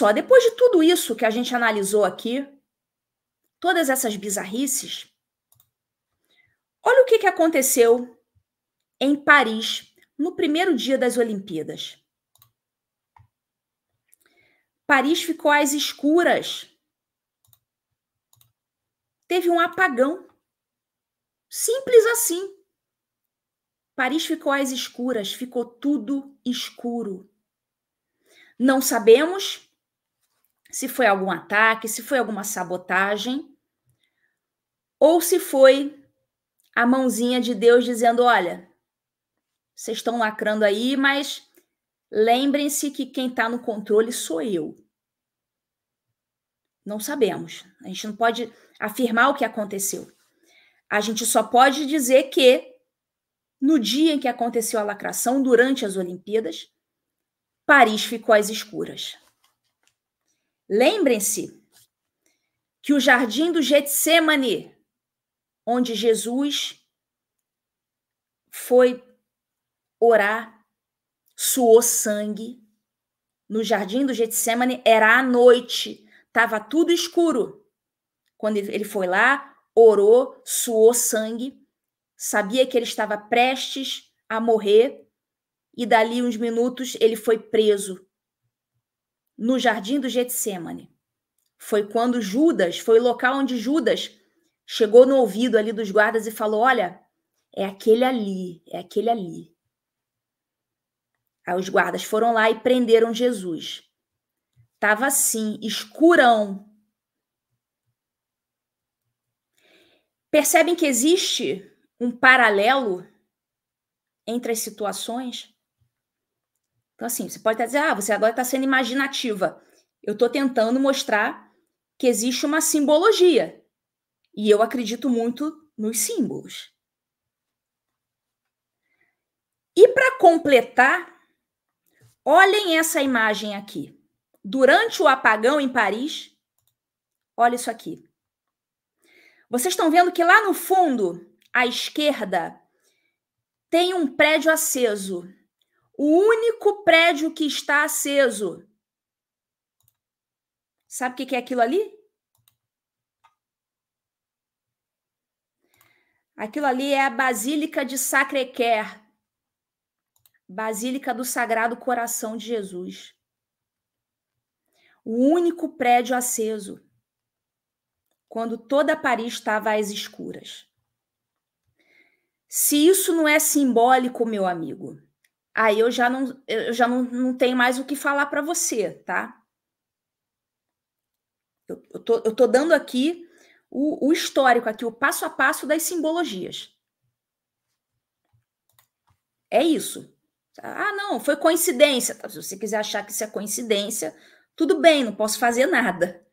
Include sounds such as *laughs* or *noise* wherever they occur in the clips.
só, depois de tudo isso que a gente analisou aqui, todas essas bizarrices, olha o que, que aconteceu em Paris no primeiro dia das Olimpíadas. Paris ficou às escuras. Teve um apagão. Simples assim. Paris ficou às escuras, ficou tudo escuro. Não sabemos se foi algum ataque, se foi alguma sabotagem, ou se foi a mãozinha de Deus dizendo: olha, vocês estão lacrando aí, mas lembrem-se que quem está no controle sou eu. Não sabemos. A gente não pode afirmar o que aconteceu. A gente só pode dizer que no dia em que aconteceu a lacração, durante as Olimpíadas, Paris ficou às escuras. Lembrem-se que o jardim do Getsemane, onde Jesus foi orar, suou sangue. No jardim do Getsemane era à noite, estava tudo escuro. Quando ele foi lá, orou, suou sangue, sabia que ele estava prestes a morrer e dali uns minutos ele foi preso no jardim do Getsemane. Foi quando Judas, foi o local onde Judas chegou no ouvido ali dos guardas e falou: Olha, é aquele ali, é aquele ali. Aí os guardas foram lá e prenderam Jesus. Tava assim, escurão. Percebem que existe um paralelo entre as situações? Então, assim, você pode até dizer, ah, você agora está sendo imaginativa. Eu estou tentando mostrar que existe uma simbologia. E eu acredito muito nos símbolos. E para completar, olhem essa imagem aqui. Durante o apagão em Paris, olha isso aqui. Vocês estão vendo que lá no fundo, à esquerda, tem um prédio aceso. O único prédio que está aceso. Sabe o que é aquilo ali? Aquilo ali é a Basílica de Sacré-Cœur, Basílica do Sagrado Coração de Jesus. O único prédio aceso, quando toda Paris estava às escuras. Se isso não é simbólico, meu amigo, aí eu já não, eu já não, não tenho mais o que falar para você, tá? Eu, eu, tô, eu tô dando aqui o, o histórico, aqui, o passo a passo das simbologias. É isso. Ah, não, foi coincidência. Tá, se você quiser achar que isso é coincidência, tudo bem, não posso fazer nada.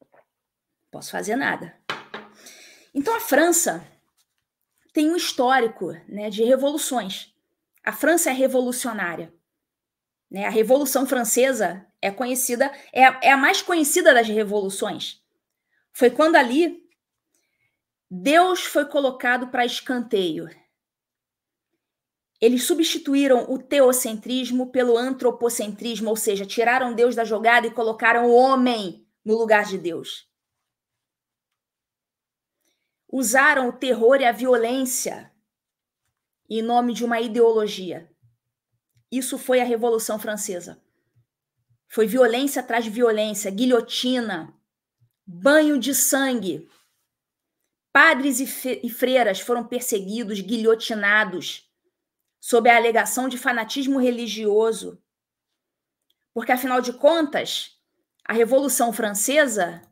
Não posso fazer nada. Então a França tem um histórico né, de revoluções. A França é revolucionária. Né? A Revolução Francesa é conhecida, é é a mais conhecida das revoluções. Foi quando ali Deus foi colocado para escanteio. Eles substituíram o teocentrismo pelo antropocentrismo, ou seja, tiraram Deus da jogada e colocaram o homem no lugar de Deus usaram o terror e a violência em nome de uma ideologia. Isso foi a Revolução Francesa. Foi violência atrás de violência, guilhotina, banho de sangue. Padres e, e freiras foram perseguidos, guilhotinados, sob a alegação de fanatismo religioso. Porque, afinal de contas, a Revolução Francesa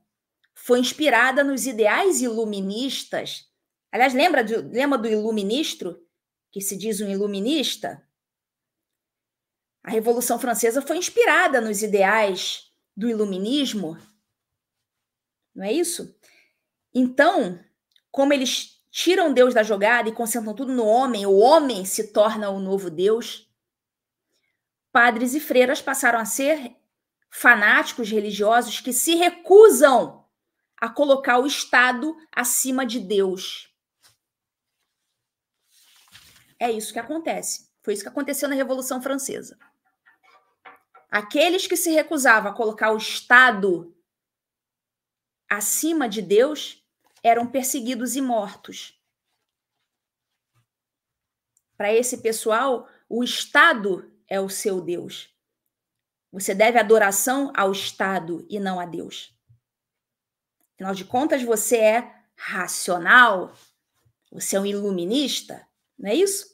foi inspirada nos ideais iluministas. Aliás, lembra, de, lembra do iluministro, que se diz um iluminista? A Revolução Francesa foi inspirada nos ideais do iluminismo. Não é isso? Então, como eles tiram Deus da jogada e concentram tudo no homem, o homem se torna o novo Deus. Padres e freiras passaram a ser fanáticos religiosos que se recusam a colocar o Estado acima de Deus. É isso que acontece. Foi isso que aconteceu na Revolução Francesa. Aqueles que se recusavam a colocar o Estado acima de Deus eram perseguidos e mortos. Para esse pessoal, o Estado é o seu Deus. Você deve adoração ao Estado e não a Deus. Afinal de contas, você é racional, você é um iluminista, não é isso?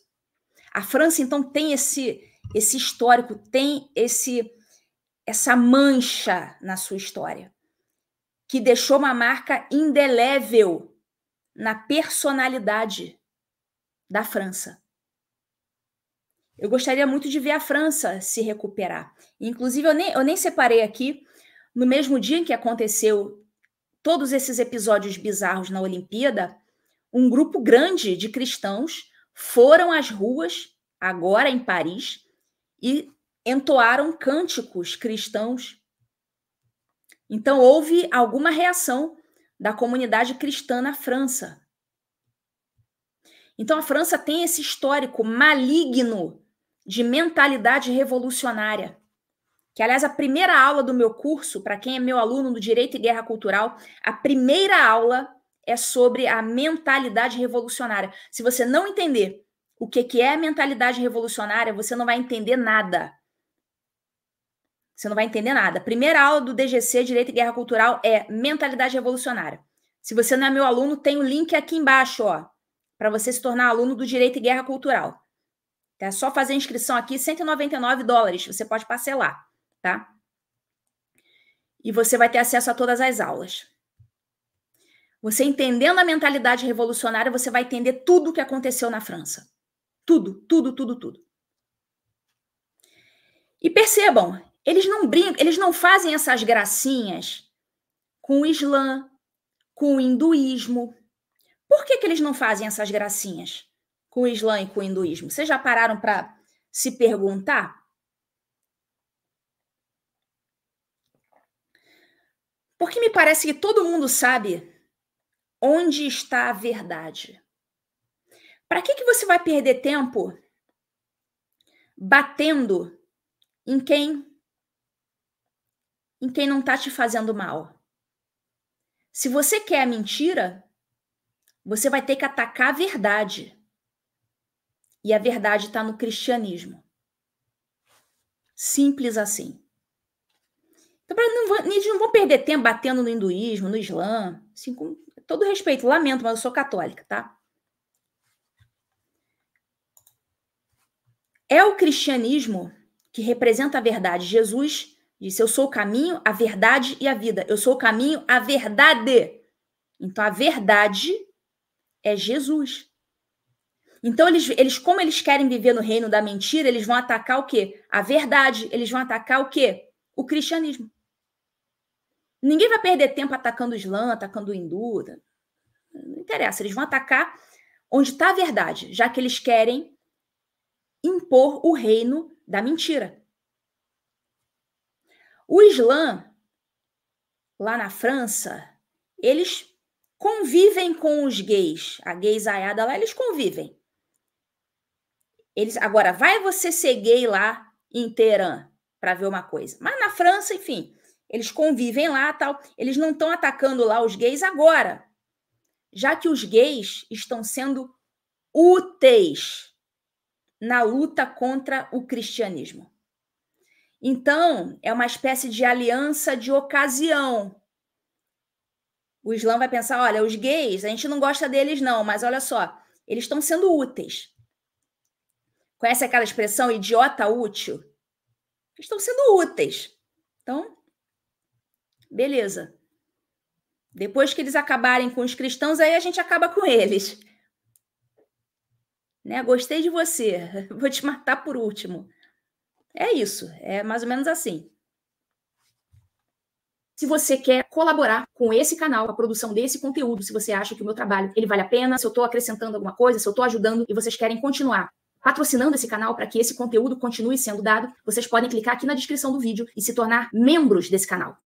A França então tem esse esse histórico, tem esse essa mancha na sua história que deixou uma marca indelével na personalidade da França. Eu gostaria muito de ver a França se recuperar. Inclusive, eu nem, eu nem separei aqui, no mesmo dia em que aconteceu todos esses episódios bizarros na Olimpíada, um grupo grande de cristãos foram às ruas, agora em Paris, e entoaram cânticos cristãos. Então, houve alguma reação da comunidade cristã na França. Então, a França tem esse histórico maligno de mentalidade revolucionária que aliás a primeira aula do meu curso, para quem é meu aluno do Direito e Guerra Cultural, a primeira aula é sobre a mentalidade revolucionária. Se você não entender o que, que é mentalidade revolucionária, você não vai entender nada. Você não vai entender nada. A primeira aula do DGC, Direito e Guerra Cultural, é mentalidade revolucionária. Se você não é meu aluno, tem o link aqui embaixo, ó, para você se tornar aluno do Direito e Guerra Cultural. É só fazer a inscrição aqui, 199 dólares, você pode parcelar tá? E você vai ter acesso a todas as aulas. Você entendendo a mentalidade revolucionária, você vai entender tudo o que aconteceu na França. Tudo, tudo, tudo, tudo. E percebam, eles não brincam, eles não fazem essas gracinhas com o Islã, com o hinduísmo. Por que, que eles não fazem essas gracinhas com o Islã e com o hinduísmo? Vocês já pararam para se perguntar? Porque me parece que todo mundo sabe onde está a verdade. Para que, que você vai perder tempo batendo em quem em quem não está te fazendo mal? Se você quer a mentira, você vai ter que atacar a verdade. E a verdade está no cristianismo. Simples assim. Então, não vão, eles não vão perder tempo batendo no hinduísmo, no islã. Assim, com todo respeito, lamento, mas eu sou católica, tá? É o cristianismo que representa a verdade. Jesus disse: Eu sou o caminho, a verdade e a vida. Eu sou o caminho, a verdade. Então, a verdade é Jesus. Então, eles, eles, como eles querem viver no reino da mentira, eles vão atacar o quê? A verdade. Eles vão atacar o quê? O cristianismo. Ninguém vai perder tempo atacando o Islã, atacando o hindu. Não interessa, eles vão atacar onde está a verdade, já que eles querem impor o reino da mentira. O Islã, lá na França, eles convivem com os gays. A aiada lá, eles convivem. Eles, agora, vai você ser gay lá em Teherã para ver uma coisa. Mas na França, enfim, eles convivem lá, tal. Eles não estão atacando lá os gays agora, já que os gays estão sendo úteis na luta contra o cristianismo. Então, é uma espécie de aliança de ocasião. O Islã vai pensar: olha, os gays, a gente não gosta deles, não, mas olha só, eles estão sendo úteis. Conhece aquela expressão idiota útil? estão sendo úteis. Então, Beleza. Depois que eles acabarem com os cristãos, aí a gente acaba com eles. Né? Gostei de você, *laughs* vou te matar por último. É isso, é mais ou menos assim. Se você quer colaborar com esse canal, com a produção desse conteúdo, se você acha que o meu trabalho ele vale a pena, se eu estou acrescentando alguma coisa, se eu estou ajudando e vocês querem continuar patrocinando esse canal para que esse conteúdo continue sendo dado, vocês podem clicar aqui na descrição do vídeo e se tornar membros desse canal.